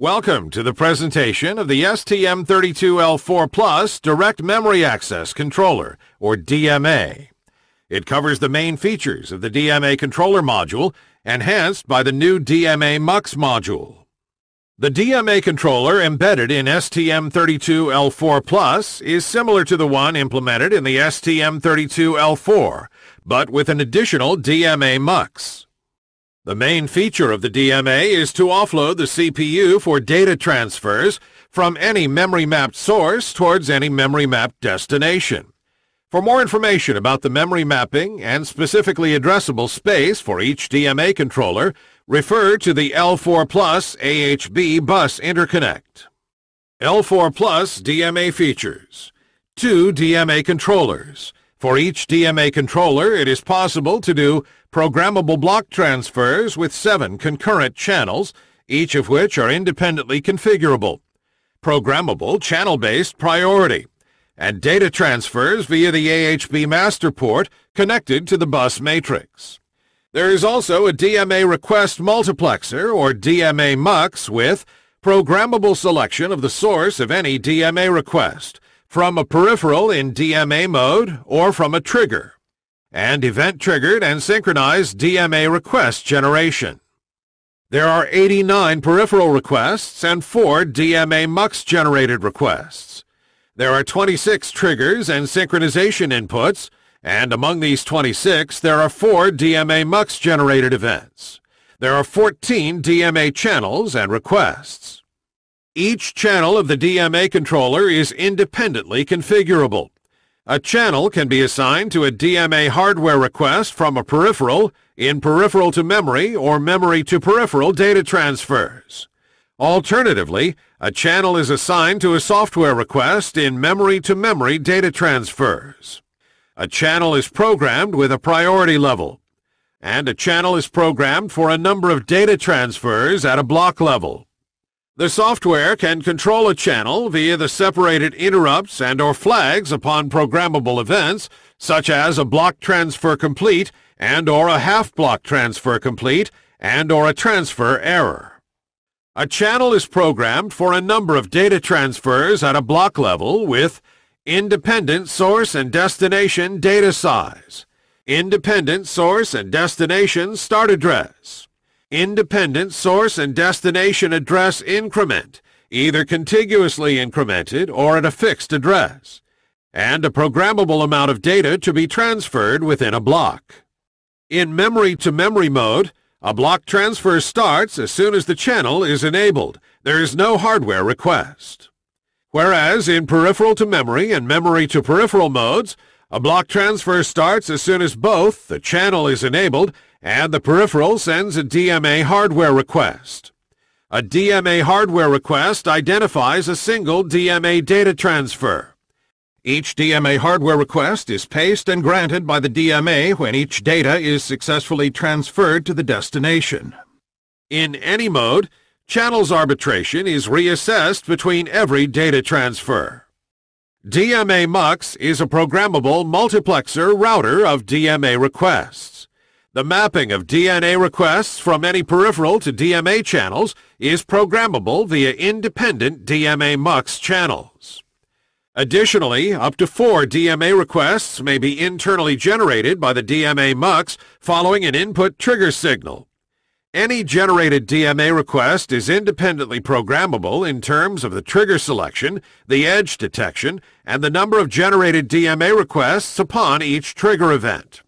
Welcome to the presentation of the STM32L4 Plus Direct Memory Access Controller, or DMA. It covers the main features of the DMA controller module, enhanced by the new DMA MUX module. The DMA controller embedded in STM32L4 Plus is similar to the one implemented in the STM32L4, but with an additional DMA MUX. The main feature of the DMA is to offload the CPU for data transfers from any memory-mapped source towards any memory-mapped destination. For more information about the memory mapping and specifically addressable space for each DMA controller, refer to the L4 Plus AHB bus interconnect. L4 Plus DMA features, two DMA controllers, for each DMA controller, it is possible to do programmable block transfers with seven concurrent channels, each of which are independently configurable. Programmable channel-based priority and data transfers via the AHB master port connected to the bus matrix. There is also a DMA request multiplexer or DMA MUX with programmable selection of the source of any DMA request, from a peripheral in DMA mode or from a trigger, and event-triggered and synchronized DMA request generation. There are 89 peripheral requests and 4 DMA MUX-generated requests. There are 26 triggers and synchronization inputs, and among these 26, there are 4 DMA MUX-generated events. There are 14 DMA channels and requests. Each channel of the DMA controller is independently configurable. A channel can be assigned to a DMA hardware request from a peripheral in peripheral to memory or memory to peripheral data transfers. Alternatively, a channel is assigned to a software request in memory to memory data transfers. A channel is programmed with a priority level, and a channel is programmed for a number of data transfers at a block level. The software can control a channel via the separated interrupts and or flags upon programmable events, such as a block transfer complete and or a half block transfer complete and or a transfer error. A channel is programmed for a number of data transfers at a block level with independent source and destination data size, independent source and destination start address, independent source and destination address increment, either contiguously incremented or at a fixed address, and a programmable amount of data to be transferred within a block. In memory-to-memory -memory mode, a block transfer starts as soon as the channel is enabled. There is no hardware request. Whereas in peripheral-to-memory and memory-to-peripheral modes, a block transfer starts as soon as both the channel is enabled and the peripheral sends a DMA hardware request. A DMA hardware request identifies a single DMA data transfer. Each DMA hardware request is paced and granted by the DMA when each data is successfully transferred to the destination. In any mode, channels arbitration is reassessed between every data transfer. DMA MUX is a programmable multiplexer router of DMA requests. The mapping of DNA requests from any peripheral to DMA channels is programmable via independent DMA MUX channels. Additionally, up to four DMA requests may be internally generated by the DMA MUX following an input trigger signal. Any generated DMA request is independently programmable in terms of the trigger selection, the edge detection, and the number of generated DMA requests upon each trigger event.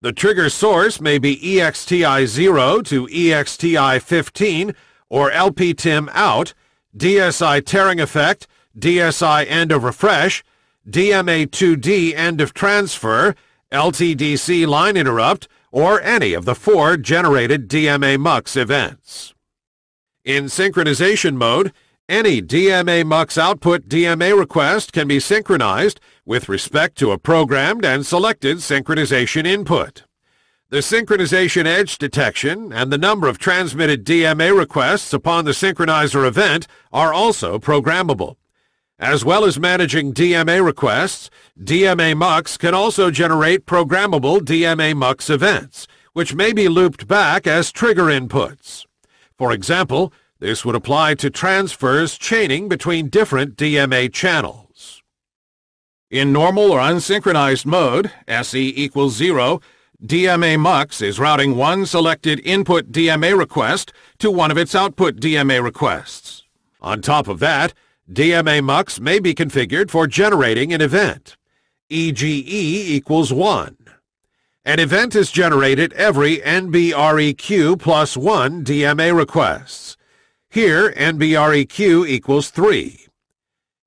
The trigger source may be EXTI0 to EXTI15 or LPTIM out, DSI tearing effect, DSI end of refresh, DMA2D end of transfer, LTDC line interrupt, or any of the four generated DMA MUX events. In synchronization mode, any DMA MUX output DMA request can be synchronized with respect to a programmed and selected synchronization input. The synchronization edge detection and the number of transmitted DMA requests upon the synchronizer event are also programmable. As well as managing DMA requests, DMA MUX can also generate programmable DMA MUX events, which may be looped back as trigger inputs. For example, this would apply to transfers chaining between different DMA channels. In normal or unsynchronized mode, SE equals 0, DMA MUX is routing one selected input DMA request to one of its output DMA requests. On top of that, DMA MUX may be configured for generating an event. EGE equals 1. An event is generated every NBREQ plus 1 DMA requests. Here, NBREQ equals 3.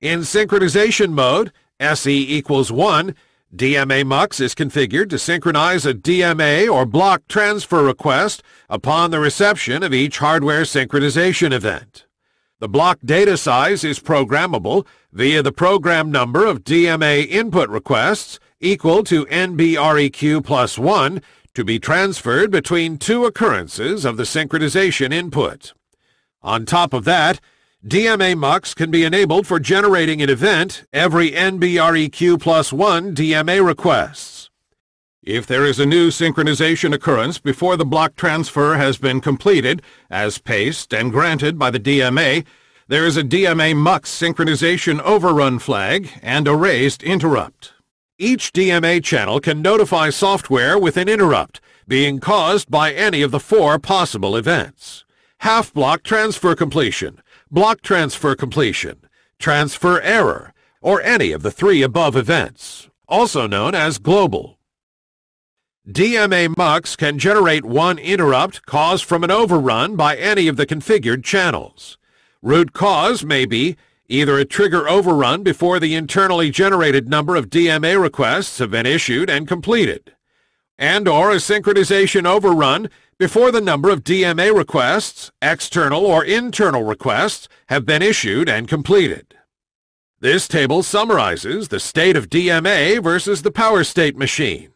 In synchronization mode, SE equals 1, DMA MUX is configured to synchronize a DMA or block transfer request upon the reception of each hardware synchronization event. The block data size is programmable via the program number of DMA input requests equal to NBREQ plus 1 to be transferred between two occurrences of the synchronization input. On top of that, DMA MUX can be enabled for generating an event every NBREQ plus 1 DMA requests. If there is a new synchronization occurrence before the block transfer has been completed, as paced and granted by the DMA, there is a DMA MUX synchronization overrun flag and a raised interrupt. Each DMA channel can notify software with an interrupt being caused by any of the four possible events half block transfer completion, block transfer completion, transfer error, or any of the three above events, also known as global. DMA MUX can generate one interrupt caused from an overrun by any of the configured channels. Root cause may be either a trigger overrun before the internally generated number of DMA requests have been issued and completed, and or a synchronization overrun before the number of DMA requests, external or internal requests, have been issued and completed. This table summarizes the state of DMA versus the power state machine.